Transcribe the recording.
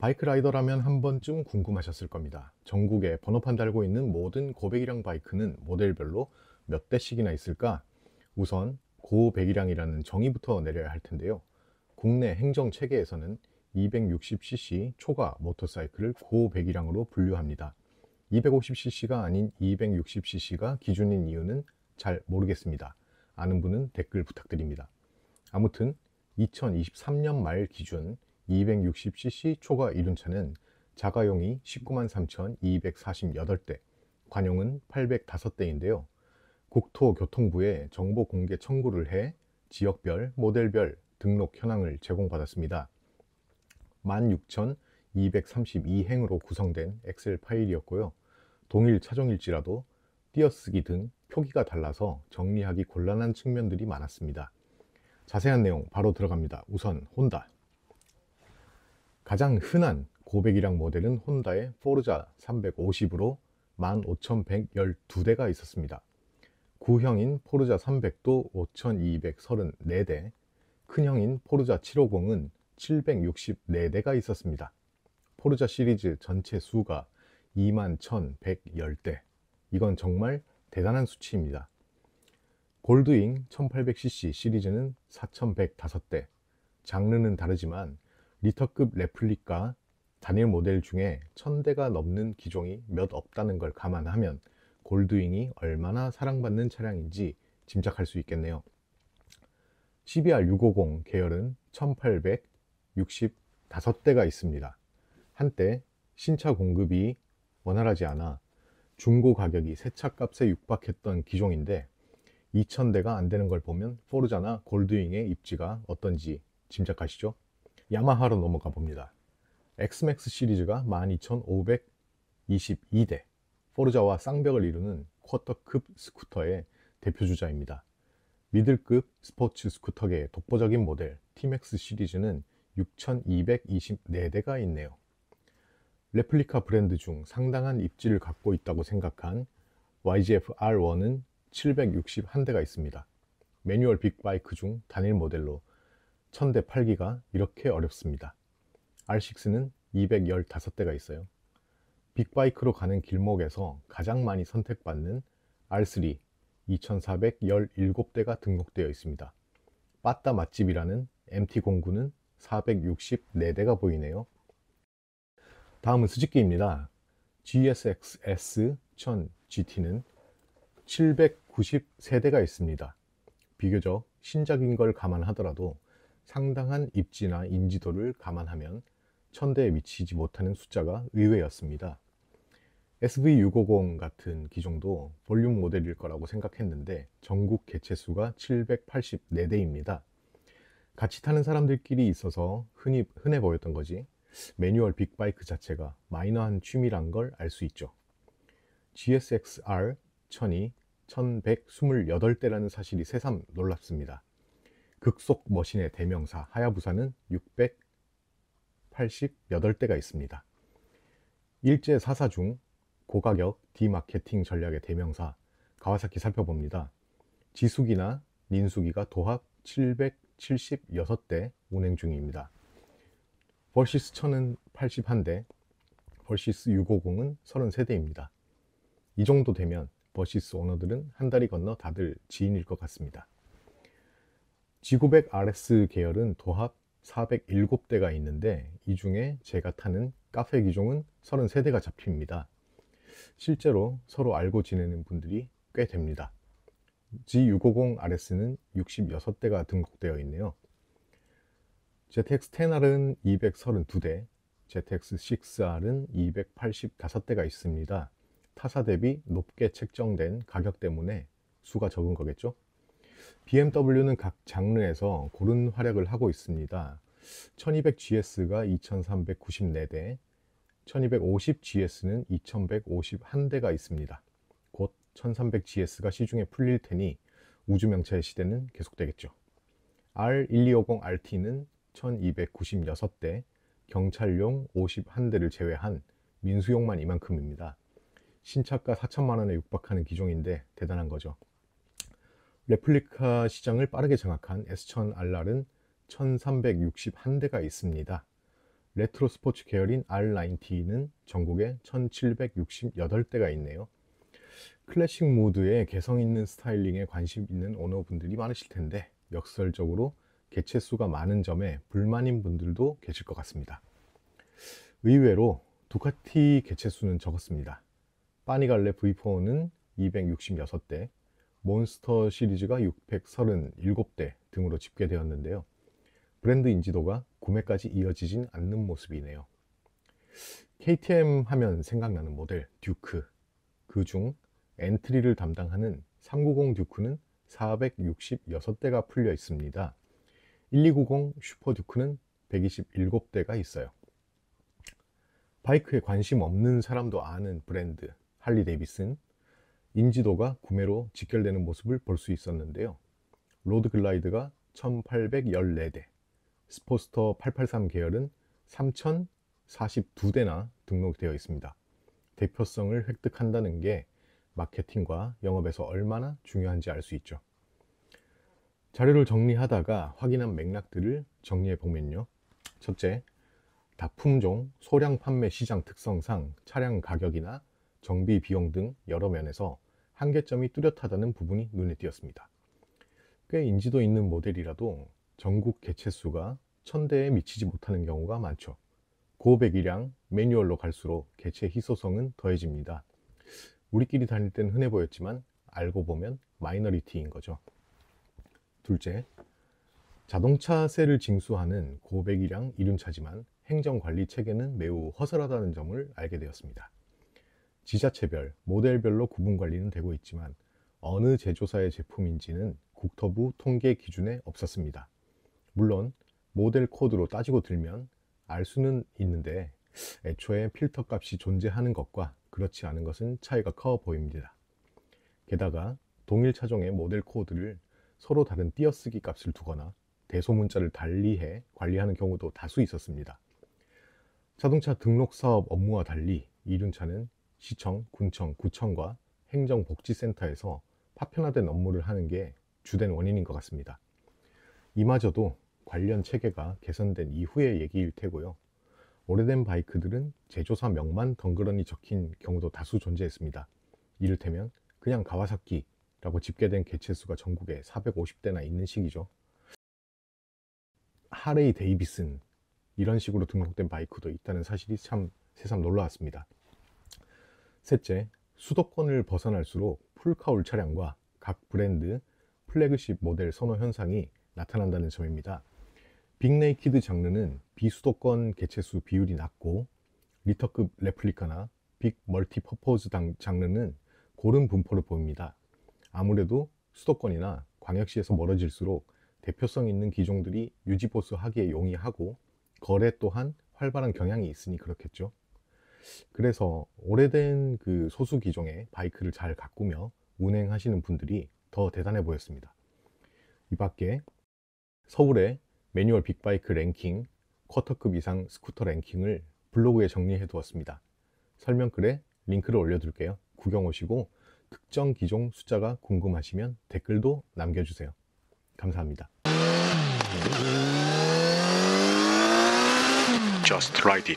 바이크 라이더라면 한 번쯤 궁금하셨을 겁니다. 전국에 번호판 달고 있는 모든 고백이랑 바이크는 모델별로 몇 대씩이나 있을까? 우선 고백이랑이라는 정의부터 내려야 할 텐데요. 국내 행정 체계에서는 260cc 초과 모터사이클을 고백이랑으로 분류합니다. 250cc가 아닌 260cc가 기준인 이유는 잘 모르겠습니다. 아는 분은 댓글 부탁드립니다. 아무튼 2023년 말 기준 260cc 초과 이륜차는 자가용이 193,248대, 관용은 805대인데요. 국토교통부에 정보 공개 청구를 해 지역별, 모델별 등록 현황을 제공받았습니다. 16,232행으로 구성된 엑셀 파일이었고요. 동일 차종일지라도 띄어쓰기 등 표기가 달라서 정리하기 곤란한 측면들이 많았습니다. 자세한 내용 바로 들어갑니다. 우선 혼다. 가장 흔한 고백이랑 모델은 혼다의 포르자 350으로 15,112대가 있었습니다. 구형인 포르자 300도 5,234대, 큰형인 포르자 750은 764대가 있었습니다. 포르자 시리즈 전체 수가 21,110대. 이건 정말 대단한 수치입니다. 골드윙 1800cc 시리즈는 4,105대. 장르는 다르지만 리터급 레플리카 단일 모델 중에 1000대가 넘는 기종이 몇 없다는 걸 감안하면 골드윙이 얼마나 사랑받는 차량인지 짐작할 수 있겠네요. CBR 650 계열은 1865대가 있습니다. 한때 신차 공급이 원활하지 않아 중고 가격이 세차 값에 육박했던 기종인데 2000대가 안 되는 걸 보면 포르자나 골드윙의 입지가 어떤지 짐작하시죠? 야마하로 넘어가 봅니다. 엑스맥스 시리즈가 12,522대 포르자와 쌍벽을 이루는 쿼터급 스쿠터의 대표주자입니다. 미들급 스포츠 스쿠터계의 독보적인 모델 티맥스 시리즈는 6,224대가 있네요. 레플리카 브랜드 중 상당한 입지를 갖고 있다고 생각한 YGF R1은 761대가 있습니다. 매뉴얼 빅바이크 중 단일 모델로 1000대 8기가 이렇게 어렵습니다. R6는 215대가 있어요. 빅바이크로 가는 길목에서 가장 많이 선택받는 R3 2417대가 등록되어 있습니다. 빠따 맛집이라는 MT09는 464대가 보이네요. 다음은 수직기입니다. GSX S1000 GT는 793대가 있습니다. 비교적 신작인 걸 감안하더라도 상당한 입지나 인지도를 감안하면 천대에 미치지 못하는 숫자가 의외였습니다. SV650 같은 기종도 볼륨 모델일 거라고 생각했는데 전국 개체수가 784대입니다. 같이 타는 사람들끼리 있어서 흔히, 흔해 보였던 거지 매뉴얼 빅바이크 자체가 마이너한 취미란 걸 알 수 있죠. GSX-R 1000이 1128대라는 사실이 새삼 놀랍습니다. 극속 머신의 대명사 하야부사는 688대가 있습니다. 일제 사사 중 고가격 디마케팅 전략의 대명사 가와사키 살펴봅니다. 지수기나 닌수기가 도합 776대 운행 중입니다. 벌시스 1000은 81대, 벌시스 650은 33대입니다. 이 정도 되면 버시스 오너들은 한 다리 건너 다들 지인일 것 같습니다. G900 RS 계열은 도합 407대가 있는데 이 중에 제가 타는 카페 기종은 33대가 잡힙니다. 실제로 서로 알고 지내는 분들이 꽤 됩니다. G650 RS는 66대가 등록되어 있네요. ZX-10R은 232대, ZX6R은 285대가 있습니다. 타사 대비 높게 책정된 가격 때문에 수가 적은 거겠죠? BMW는 각 장르에서 고른 활약을 하고 있습니다. 1200GS가 2394대, 1250GS는 2151대가 있습니다. 곧 1300GS가 시중에 풀릴 테니 우주명차의 시대는 계속되겠죠. R1250RT는 1296대, 경찰용 51대를 제외한 민수용만 이만큼입니다. 신차가 4천만 원에 육박하는 기종인데 대단한 거죠. 레플리카 시장을 빠르게 장악한 S1000 알랄은 1361대가 있습니다. 레트로 스포츠 계열인 R9T는 전국에 1768대가 있네요. 클래식 모드의 개성 있는 스타일링에 관심 있는 오너분들이 많으실 텐데 역설적으로 개체수가 많은 점에 불만인 분들도 계실 것 같습니다. 의외로 두카티 개체수는 적었습니다. 파니갈레 V4는 266대, 몬스터 시리즈가 637대 등으로 집계되었는데요. 브랜드 인지도가 구매까지 이어지진 않는 모습이네요. KTM 하면 생각나는 모델 듀크 그 중 엔트리를 담당하는 390 듀크는 466대가 풀려 있습니다. 1290 슈퍼 듀크는 127대가 있어요. 바이크에 관심 없는 사람도 아는 브랜드 할리 데이비슨 인지도가 구매로 직결되는 모습을 볼 수 있었는데요. 로드글라이드가 1814대, 스포스터 883 계열은 3042대나 등록되어 있습니다. 대표성을 획득한다는 게 마케팅과 영업에서 얼마나 중요한지 알 수 있죠. 자료를 정리하다가 확인한 맥락들을 정리해 보면요. 첫째, 다품종 소량 판매 시장 특성상 차량 가격이나 정비 비용 등 여러 면에서 한계점이 뚜렷하다는 부분이 눈에 띄었습니다. 꽤 인지도 있는 모델이라도 전국 개체수가 천대에 미치지 못하는 경우가 많죠. 고배기량, 매뉴얼로 갈수록 개체 희소성은 더해집니다. 우리끼리 다닐 땐 흔해 보였지만 알고 보면 마이너리티인 거죠. 둘째, 자동차세를 징수하는 고배기량 이륜차지만 행정관리 체계는 매우 허술하다는 점을 알게 되었습니다. 지자체별, 모델별로 구분 관리는 되고 있지만 어느 제조사의 제품인지는 국토부 통계 기준에 없었습니다. 물론 모델 코드로 따지고 들면 알 수는 있는데 애초에 필터 값이 존재하는 것과 그렇지 않은 것은 차이가 커 보입니다. 게다가 동일 차종의 모델 코드를 서로 다른 띄어쓰기 값을 두거나 대소문자를 달리해 관리하는 경우도 다수 있었습니다. 자동차 등록 사업 업무와 달리 이륜차는 시청, 군청, 구청과 행정복지센터에서 파편화된 업무를 하는 게 주된 원인인 것 같습니다. 이마저도 관련 체계가 개선된 이후의 얘기일 테고요. 오래된 바이크들은 제조사 명만 덩그러니 적힌 경우도 다수 존재했습니다. 이를테면 그냥 가와사키라고 집계된 개체수가 전국에 450대나 있는 시기죠. 하레이 데이비슨 이런 식으로 등록된 바이크도 있다는 사실이 참 새삼 놀라웠습니다. 셋째, 수도권을 벗어날수록 풀카울 차량과 각 브랜드 플래그십 모델 선호 현상이 나타난다는 점입니다. 빅네이키드 장르는 비수도권 개체수 비율이 낮고 리터급 레플리카나 빅 멀티퍼포즈 장르는 고른 분포를 보입니다. 아무래도 수도권이나 광역시에서 멀어질수록 대표성 있는 기종들이 유지보수 하기에 용이하고 거래 또한 활발한 경향이 있으니 그렇겠죠. 그래서 오래된 그 소수 기종의 바이크를 잘 가꾸며 운행하시는 분들이 더 대단해 보였습니다. 이 밖에 서울의 매뉴얼 빅바이크 랭킹, 쿼터급 이상 스쿠터 랭킹을 블로그에 정리해 두었습니다. 설명글에 링크를 올려둘게요. 구경 오시고 특정 기종 숫자가 궁금하시면 댓글도 남겨주세요. 감사합니다. Just ride it.